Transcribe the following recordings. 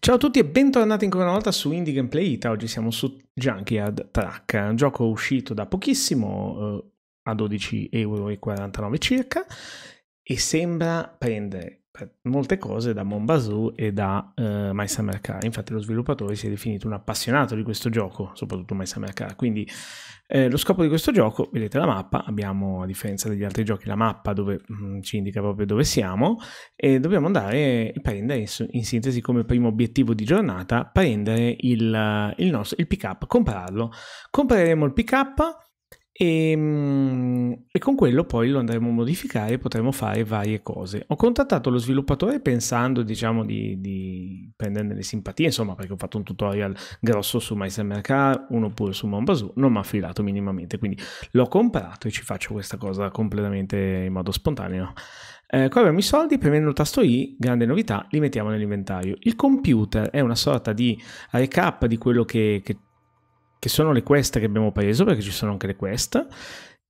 Ciao a tutti e bentornati ancora una volta su Indie Gameplay Ita. Oggi siamo su Junkyard Track, un gioco uscito da pochissimo eh, a 12,49€ circa e sembra prendere eh, molte cose da Monbazoo e da uh, eh, My Summer Car. Infatti lo sviluppatore si è definito un appassionato di questo gioco, soprattutto My Summer Car. Quindi eh, lo scopo di questo gioco, vedete la mappa, abbiamo a differenza degli altri giochi la mappa dove mh, mm, ci indica proprio dove siamo e dobbiamo andare e prendere in, sintesi come primo obiettivo di giornata, prendere il, il, nostro, il pick up, comprarlo. Compreremo il pick up e, ehm, e, con quello poi lo andremo a modificare e potremo fare varie cose. Ho contattato lo sviluppatore pensando, diciamo, di, di prenderne le simpatie, insomma, perché ho fatto un tutorial grosso su MySMRK, uno pure su Monbazoo, non mi ha affidato minimamente, quindi l'ho comprato e ci faccio questa cosa completamente in modo spontaneo. Eh, qua abbiamo i soldi, premendo il tasto I, grande novità, li mettiamo nell'inventario. Il computer è una sorta di recap di quello che, che che sono le quest che abbiamo preso, perché ci sono anche le quest.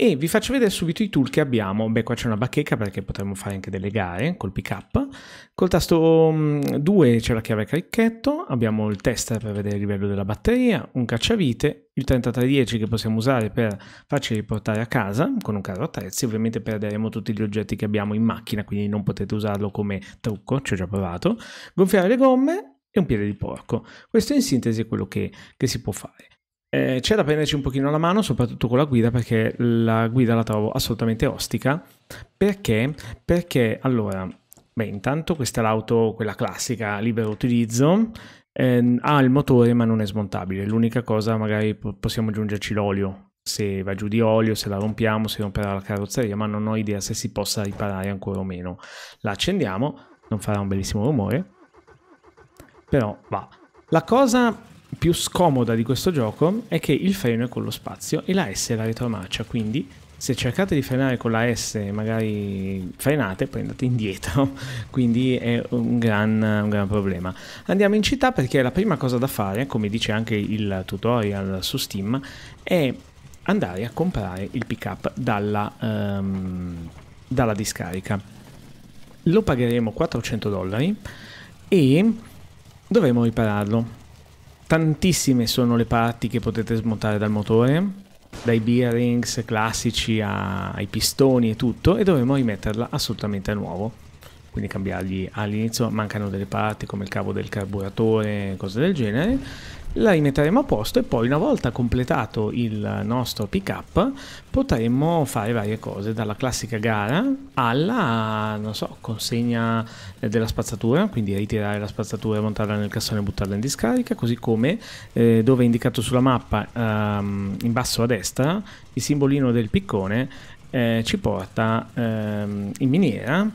E vi faccio vedere subito i tool che abbiamo. Beh, qua c'è una bacheca perché potremmo fare anche delle gare col pick up. Col tasto 2 mm, c'è la chiave cricchetto, abbiamo il tester per vedere il livello della batteria, un cacciavite, il 3310 che possiamo usare per farci riportare a casa con un carro attrezzi. Ovviamente perderemo tutti gli oggetti che abbiamo in macchina, quindi non potete usarlo come trucco, ci ho già provato. Gonfiare le gomme e un piede di porco. Questo in sintesi è quello che, che si può fare. Eh, c'è da prenderci un pochino la mano, soprattutto con la guida, perché la guida la trovo assolutamente ostica. Perché? Perché, allora, beh, intanto questa è l'auto, quella classica, libero utilizzo, eh, ha il motore ma non è smontabile. L'unica cosa, magari possiamo aggiungerci l'olio, se va giù di olio, se la rompiamo, se romperà la carrozzeria, ma non ho idea se si possa riparare ancora o meno. La accendiamo, non farà un bellissimo rumore, però va. La cosa più scomoda di questo gioco è che il freno è con lo spazio e la S è la retromarcia, quindi se cercate di frenare con la S e magari frenate, poi andate indietro, quindi è un gran, un gran, problema. Andiamo in città perché la prima cosa da fare, come dice anche il tutorial su Steam, è andare a comprare il pickup dalla, um, dalla discarica. Lo pagheremo 400 dollari e dovremo ripararlo Tantissime sono le parti che potete smontare dal motore, dai bearings classici ai pistoni e tutto, e dovremo rimetterla assolutamente a nuovo. Quindi cambiargli all'inizio, mancano delle parti come il cavo del carburatore, cose del genere, la rimetteremo a posto e poi una volta completato il nostro pick up potremo fare varie cose dalla classica gara alla so, consegna eh, della spazzatura quindi ritirare la spazzatura montarla nel cassone e buttarla in discarica così come eh, dove è indicato sulla mappa ehm, in basso a destra il simbolino del piccone eh, ci porta ehm, in miniera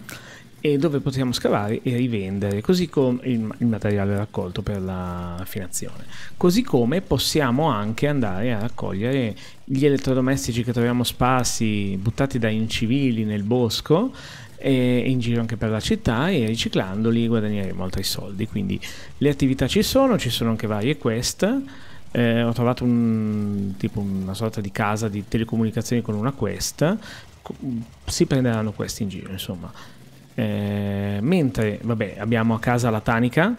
e dove possiamo scavare e rivendere, così come il, il materiale raccolto per la finazione. Così come possiamo anche andare a raccogliere gli elettrodomestici che troviamo sparsi, buttati da incivili nel bosco e in giro anche per la città e riciclandoli guadagneremo altri soldi. Quindi le attività ci sono, ci sono anche varie quest. Eh, ho trovato un, tipo una sorta di casa di telecomunicazioni con una quest. Si prenderanno questi in giro, insomma. Eh, mentre vabbè, abbiamo a casa la tanica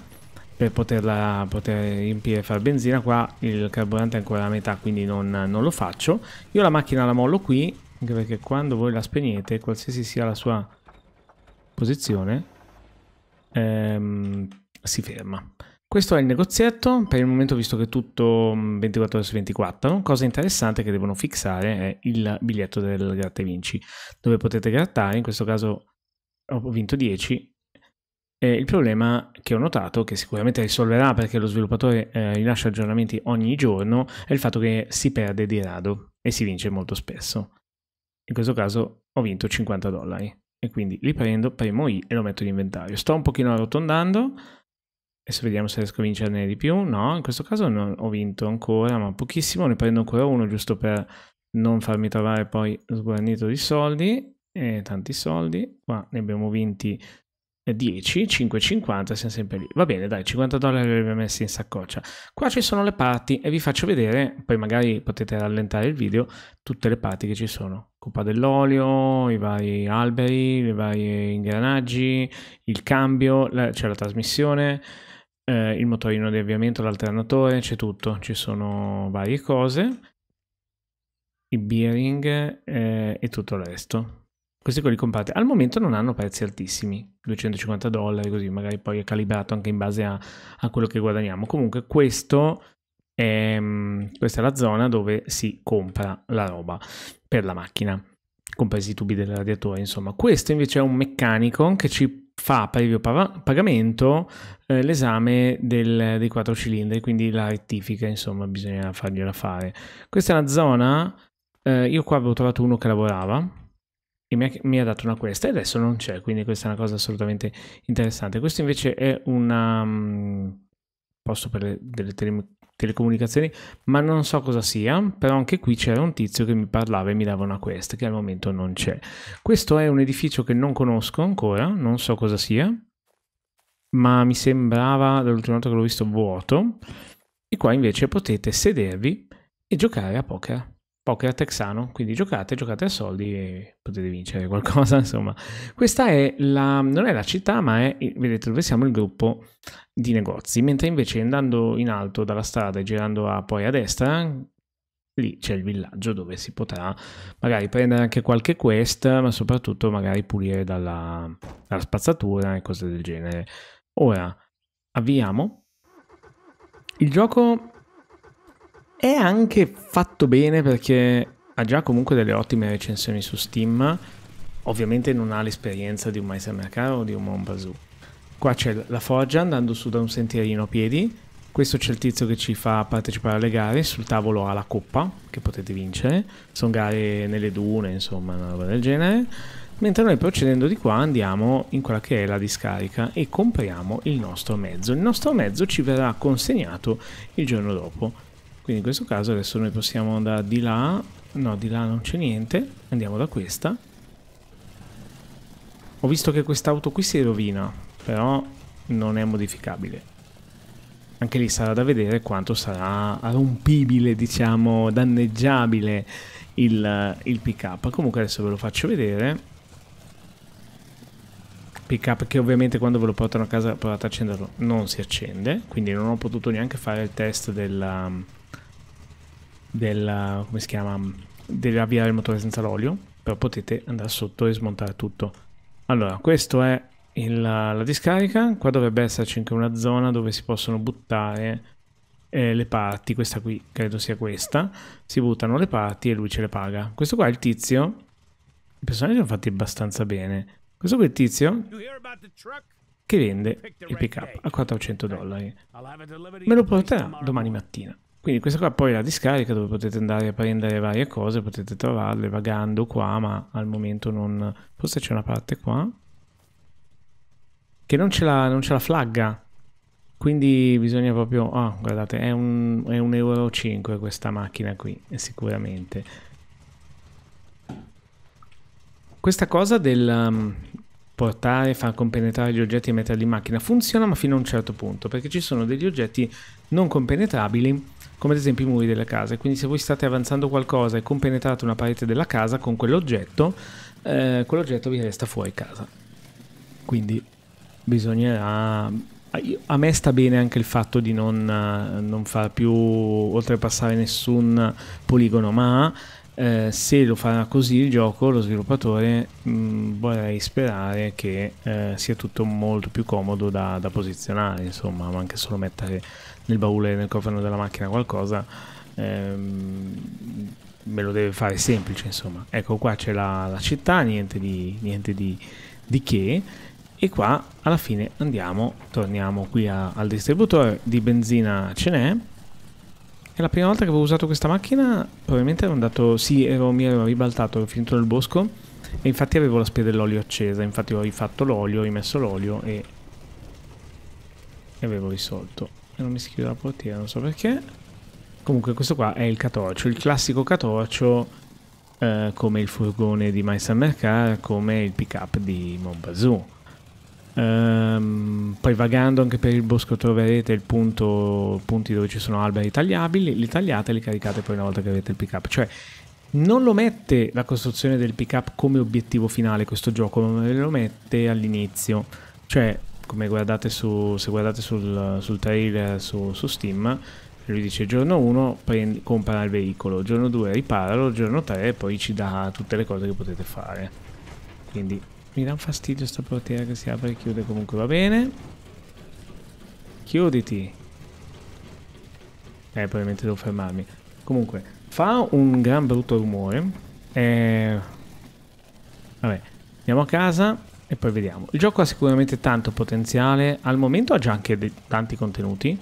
per poterla poter riempire e far benzina qua il carburante è ancora a metà quindi non, non lo faccio io la macchina la mollo qui anche perché quando voi la spegnete qualsiasi sia la sua posizione ehm, si ferma questo è il negozietto, per il momento visto che è tutto 24 mm, ore su 24, cosa interessante che devono fissare è il biglietto del gratta vinci, dove potete grattare, in questo caso ho vinto 10. Eh, il problema che ho notato, che sicuramente risolverà perché lo sviluppatore eh, rilascia aggiornamenti ogni giorno, è il fatto che si perde di rado e si vince molto spesso. In questo caso ho vinto 50 dollari e quindi li prendo, premo I e lo metto in inventario. Sto un pochino arrotondando, adesso vediamo se riesco a vincerne di più. No, in questo caso non ho vinto ancora, ma pochissimo, ne prendo ancora uno giusto per non farmi trovare poi sguarnito di soldi eh, tanti soldi, qua ne abbiamo vinti 10, eh, 5,50, siamo sempre lì. Va bene, dai, 50 dollari li abbiamo messi in saccoccia. Qua ci sono le parti e vi faccio vedere, poi magari potete rallentare il video, tutte le parti che ci sono. Coppa dell'olio, i vari alberi, i vari ingranaggi, il cambio, la, c'è la trasmissione, eh, il motorino di avviamento, l'alternatore, c'è tutto. Ci sono varie cose, i bearing eh, e tutto il resto. Questi quelli li comprate. Al momento non hanno prezzi altissimi, 250 dollari, così magari poi è calibrato anche in base a, a quello che guadagniamo. Comunque questo è, mm, questa è la zona dove si compra la roba per la macchina, compresi i tubi del radiatore, insomma. Questo invece è un meccanico che ci fa previo pagamento eh, l'esame del, dei quattro cilindri, quindi la rettifica, insomma, bisogna fargliela fare. Questa è la zona, eh, io qua avevo trovato uno che lavorava che mi ha, mi ha, dato una questa e adesso non c'è, quindi questa è una cosa assolutamente interessante. Questo invece è un um, mm, posto per le, delle tele, telecomunicazioni, ma non so cosa sia, però anche qui c'era un tizio che mi parlava e mi dava una quest che al momento non c'è. Questo è un edificio che non conosco ancora, non so cosa sia, ma mi sembrava dall'ultima volta che l'ho visto vuoto e qua invece potete sedervi e giocare a poker poker texano, quindi giocate, giocate a soldi e potete vincere qualcosa, insomma. Questa è la, non è la città, ma è, vedete dove siamo, il gruppo di negozi, mentre invece andando in alto dalla strada e girando a, poi a destra, lì c'è il villaggio dove si potrà magari prendere anche qualche quest, ma soprattutto magari pulire dalla, dalla spazzatura e cose del genere. Ora, avviamo. Il gioco è anche fatto bene perché ha già comunque delle ottime recensioni su Steam. Ovviamente non ha l'esperienza di un Meister Mercato o di un Monbazoo. Qua c'è la foggia andando su da un sentierino a piedi. Questo c'è il tizio che ci fa partecipare alle gare. Sul tavolo ha la coppa che potete vincere. Sono gare nelle dune, insomma, una roba del genere. Mentre noi procedendo di qua andiamo in quella che è la discarica e compriamo il nostro mezzo. Il nostro mezzo ci verrà consegnato il giorno dopo. Quindi in questo caso adesso noi possiamo andare di là. No, di là non c'è niente. Andiamo da questa. Ho visto che quest'auto qui si rovina, però non è modificabile. Anche lì sarà da vedere quanto sarà rompibile, diciamo, danneggiabile il, il pick-up. Comunque adesso ve lo faccio vedere pick up che ovviamente quando ve lo portano a casa provate ad accenderlo non si accende quindi non ho potuto neanche fare il test della, del, come si chiama, dell'avviare il motore senza l'olio, però potete andare sotto e smontare tutto. Allora, questo è il, la discarica, qua dovrebbe esserci anche una zona dove si possono buttare eh, le parti, questa qui credo sia questa, si buttano le parti e lui ce le paga. Questo qua è il tizio, i personaggi sono fatti abbastanza bene. Questo qui è il tizio che vende il pick up a 400 dollari. Me lo porterà domani mattina. Quindi questa qua poi è la discarica dove potete andare a prendere varie cose, potete trovarle vagando qua, ma al momento non... Forse c'è una parte qua che non ce la, non ce la flagga. Quindi bisogna proprio... Ah, guardate, è un, è un euro 5 questa macchina qui, sicuramente. Questa cosa del portare, far compenetrare gli oggetti e metterli in macchina funziona ma fino a un certo punto perché ci sono degli oggetti non compenetrabili come ad esempio i muri delle case quindi se voi state avanzando qualcosa e compenetrate una parete della casa con quell'oggetto eh, quell'oggetto vi resta fuori casa quindi bisognerà a me sta bene anche il fatto di non, eh, non far più oltrepassare nessun poligono ma eh, se lo farà così il gioco, lo sviluppatore mh, mm, vorrei sperare che eh, sia tutto molto più comodo da, da, posizionare, insomma, ma anche solo mettere nel baule, nel cofano della macchina qualcosa, ehm, me lo deve fare semplice, insomma. Ecco, qua c'è la, la, città, niente, di, niente di, di, che, e qua alla fine andiamo, torniamo qui a, al distributore, di benzina ce n'è, e la prima volta che avevo usato questa macchina, probabilmente ero andato. Sì, ero, mi ero ribaltato, ero finito nel bosco. E infatti avevo la spia dell'olio accesa. Infatti ho rifatto l'olio, ho rimesso l'olio e. E avevo risolto. E non mi si chiude la portiera, non so perché. Comunque, questo qua è il catorcio, il classico catorcio. Eh, come il furgone di Mice come il pick up di Monbazoo. Ehm, poi vagando anche per il bosco troverete il punto, punti dove ci sono alberi tagliabili, li tagliate e li caricate poi una volta che avete il pick up. Cioè non lo mette la costruzione del pick up come obiettivo finale questo gioco, ma lo mette all'inizio. Cioè, come guardate su, se guardate sul, sul trailer su, su, Steam, lui dice giorno 1 compra il veicolo, giorno 2 riparalo, giorno 3 poi ci dà tutte le cose che potete fare. Quindi mi dà un fastidio sta portiera che si apre e chiude comunque, va bene. Chiuditi. Eh, probabilmente devo fermarmi. Comunque, fa un gran brutto rumore. Eh... Vabbè, andiamo a casa e poi vediamo. Il gioco ha sicuramente tanto potenziale. Al momento ha già anche tanti contenuti.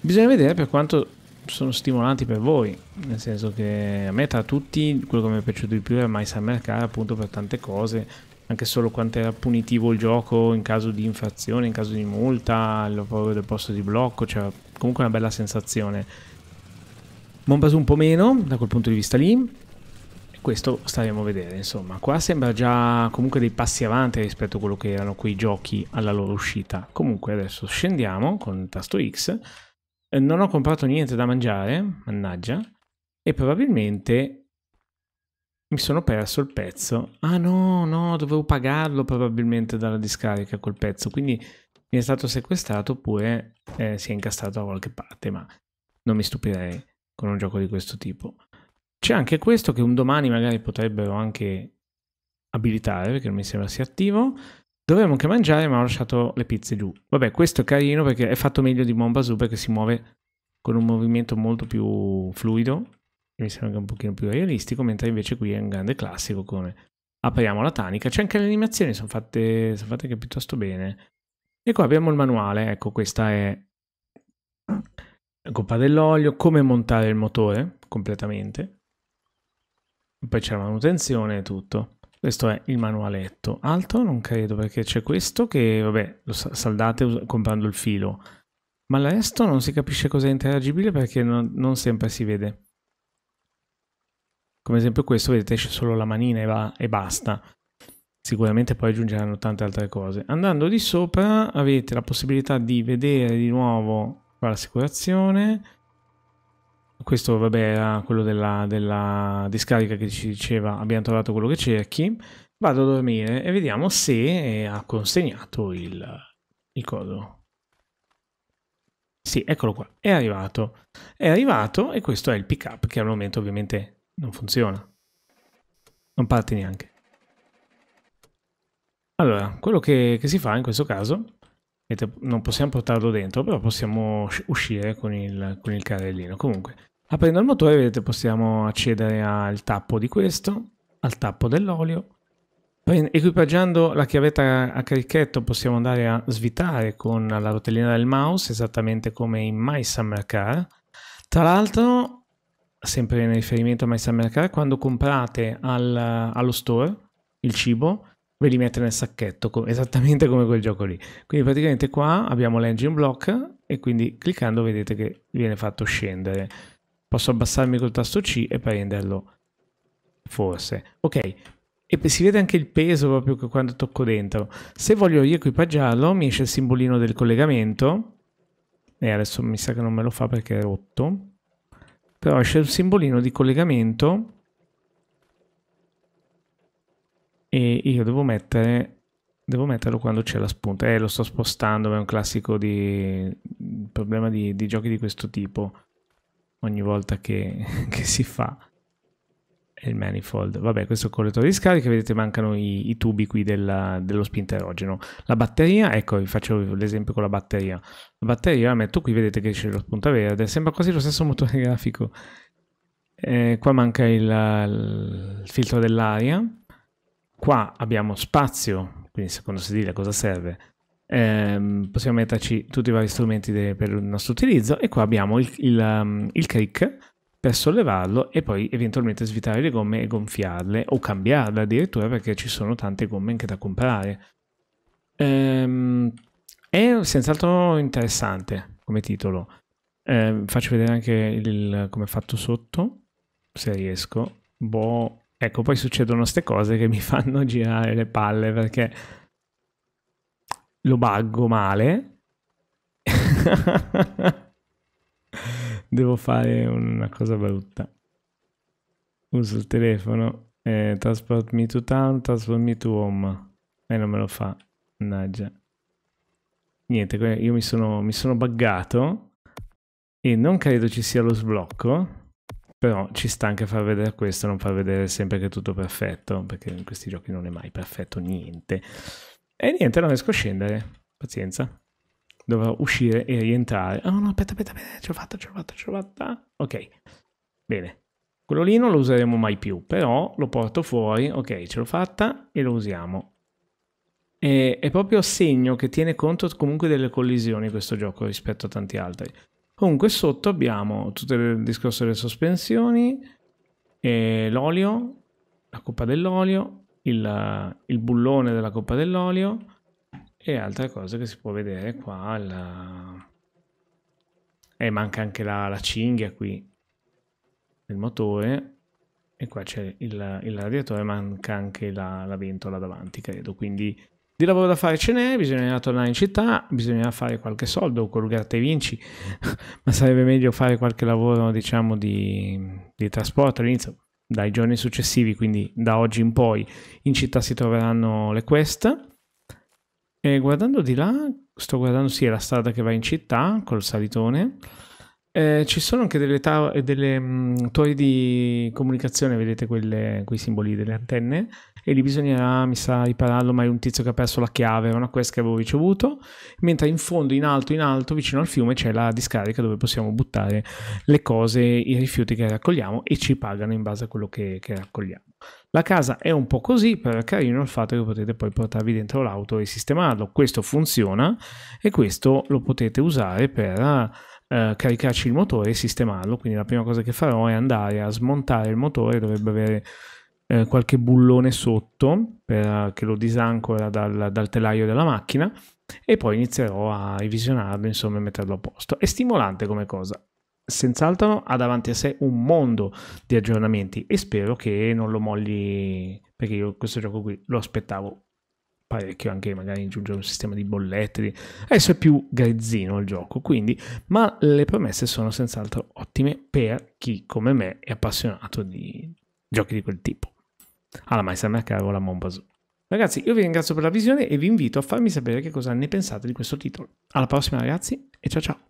Bisogna vedere per quanto sono stimolanti per voi, nel senso che a me tra tutti quello che mi è piaciuto di più è mai Summer Car appunto per tante cose, anche solo quanto era punitivo il gioco in caso di infrazione, in caso di multa, il lavoro del posto di blocco, cioè comunque una bella sensazione. Monbasu un po' meno da quel punto di vista lì, questo staremo a vedere, insomma, qua sembra già comunque dei passi avanti rispetto a quello che erano quei giochi alla loro uscita. Comunque adesso scendiamo con il tasto X, eh, non ho comprato niente da mangiare, mannaggia, e probabilmente mi sono perso il pezzo. Ah no, no, dovevo pagarlo probabilmente dalla discarica quel pezzo, quindi mi è stato sequestrato oppure eh, si è incastrato da qualche parte, ma non mi stupirei con un gioco di questo tipo. C'è anche questo che un domani magari potrebbero anche abilitare, perché non mi sembra sia attivo. Dovremmo anche mangiare, ma ho lasciato le pizze giù. Vabbè, questo è carino perché è fatto meglio di Mombasu perché si muove con un movimento molto più fluido mi sembra anche un pochino più realistico, mentre invece qui è un grande classico come apriamo la tanica, c'è anche le animazioni, sono fatte, sono fatte anche piuttosto bene. E qua abbiamo il manuale, ecco questa è la coppa dell'olio, come montare il motore completamente. Poi c'è la manutenzione e tutto. Questo è il manualetto. Altro non credo perché c'è questo che, vabbè, lo saldate comprando il filo. Ma il resto non si capisce cosa è interagibile perché non, non sempre si vede come esempio questo, vedete esce solo la manina e, va, e basta. Sicuramente poi aggiungeranno tante altre cose. Andando di sopra avete la possibilità di vedere di nuovo l'assicurazione. Questo vabbè era quello della, della discarica che ci diceva abbiamo trovato quello che cerchi. Vado a dormire e vediamo se eh, ha consegnato il, il coso. Sì, eccolo qua, è arrivato. È arrivato e questo è il pick up che al momento ovviamente non funziona. Non parti neanche. Allora, quello che, che si fa in questo caso, non possiamo portarlo dentro, però possiamo uscire con il, con il carrellino. Comunque, aprendo il motore, vedete, possiamo accedere al tappo di questo, al tappo dell'olio. Equipaggiando la chiavetta a carichetto possiamo andare a svitare con la rotellina del mouse, esattamente come in My Summer Car. Tra l'altro sempre in riferimento a Maestà Mercare, quando comprate al, allo store il cibo, ve li mette nel sacchetto, co- esattamente come quel gioco lì. Quindi praticamente qua abbiamo l'engine block e quindi cliccando vedete che viene fatto scendere. Posso abbassarmi col tasto C e prenderlo, forse. Ok, e si vede anche il peso proprio quando tocco dentro. Se voglio riequipaggiarlo mi esce il simbolino del collegamento e adesso mi sa che non me lo fa perché è rotto però esce il simbolino di collegamento e io devo mettere devo metterlo quando c'è la spunta eh lo sto spostando è un classico di problema di, di, giochi di questo tipo ogni volta che, che si fa il manifold. Vabbè, questo è il collettore di scarica, vedete mancano i, i tubi qui della, dello spinterogeno. La batteria, ecco, vi faccio l'esempio con la batteria. La batteria la metto qui, vedete che c'è la punta verde, sembra quasi lo stesso motore grafico. Eh, qua manca il, il filtro dell'aria. Qua abbiamo spazio, quindi secondo sedile cosa serve? Eh, possiamo metterci tutti i vari strumenti de, per il nostro utilizzo e qua abbiamo il, il, um, il click per sollevarlo e poi eventualmente svitare le gomme e gonfiarle o cambiarle addirittura perché ci sono tante gomme anche da comprare. Ehm, è senz'altro interessante come titolo. Ehm, faccio vedere anche il, come è fatto sotto, se riesco. Boh, ecco, poi succedono queste cose che mi fanno girare le palle perché lo baggo male. Devo fare una cosa brutta. Uso il telefono. Eh, transport me to town, transport me to home. E non me lo fa. Mannaggia. Niente, io mi sono, mi sono buggato. E non credo ci sia lo sblocco. Però ci sta anche far vedere questo, non far vedere sempre che è tutto perfetto, perché in questi giochi non è mai perfetto niente. E niente, non riesco a scendere. Pazienza dovrò uscire e rientrare. Oh no, aspetta, aspetta, aspetta, ce l'ho fatta, ce l'ho fatta, ce l'ho fatta. Ok, bene. Quello lì non lo useremo mai più, però lo porto fuori, ok, ce l'ho fatta e lo usiamo. E, è proprio segno che tiene conto comunque delle collisioni questo gioco rispetto a tanti altri. Comunque sotto abbiamo tutto il discorso delle sospensioni, l'olio, la coppa dell'olio, il, il bullone della coppa dell'olio, e altra cosa che si può vedere qua la... e eh, manca anche la, la, cinghia qui del motore e qua c'è il, il, radiatore manca anche la, la, ventola davanti credo quindi di lavoro da fare ce n'è bisognerà tornare in città bisognerà fare qualche soldo colgarti e vinci ma sarebbe meglio fare qualche lavoro diciamo di, di trasporto all'inizio dai giorni successivi quindi da oggi in poi in città si troveranno le quest e guardando di là, sto guardando sì la strada che va in città col salitone. Eh, ci sono anche delle, ta- delle mh, mm, torri di comunicazione, vedete quelle, quei simboli delle antenne, e lì bisognerà, ah, mi sa, ripararlo, ma è un tizio che ha perso la chiave, una quest che avevo ricevuto, mentre in fondo, in alto, in alto, vicino al fiume, c'è la discarica dove possiamo buttare le cose, i rifiuti che raccogliamo e ci pagano in base a quello che, che raccogliamo. La casa è un po' così, però è carino il fatto che potete poi portarvi dentro l'auto e sistemarlo. Questo funziona e questo lo potete usare per eh, caricarci il motore e sistemarlo. Quindi la prima cosa che farò è andare a smontare il motore, dovrebbe avere eh, qualche bullone sotto per, eh, che lo disancora dal, dal telaio della macchina e poi inizierò a revisionarlo, insomma, e metterlo a posto. È stimolante come cosa senz'altro ha davanti a sé un mondo di aggiornamenti e spero che non lo molli perché io questo gioco qui lo aspettavo parecchio anche magari aggiungere un sistema di bollette adesso è più grezzino il gioco quindi ma le promesse sono senz'altro ottime per chi come me è appassionato di giochi di quel tipo alla mai sembra caro la Mombasu Ragazzi, io vi ringrazio per la visione e vi invito a farmi sapere che cosa ne pensate di questo titolo. Alla prossima ragazzi e ciao ciao!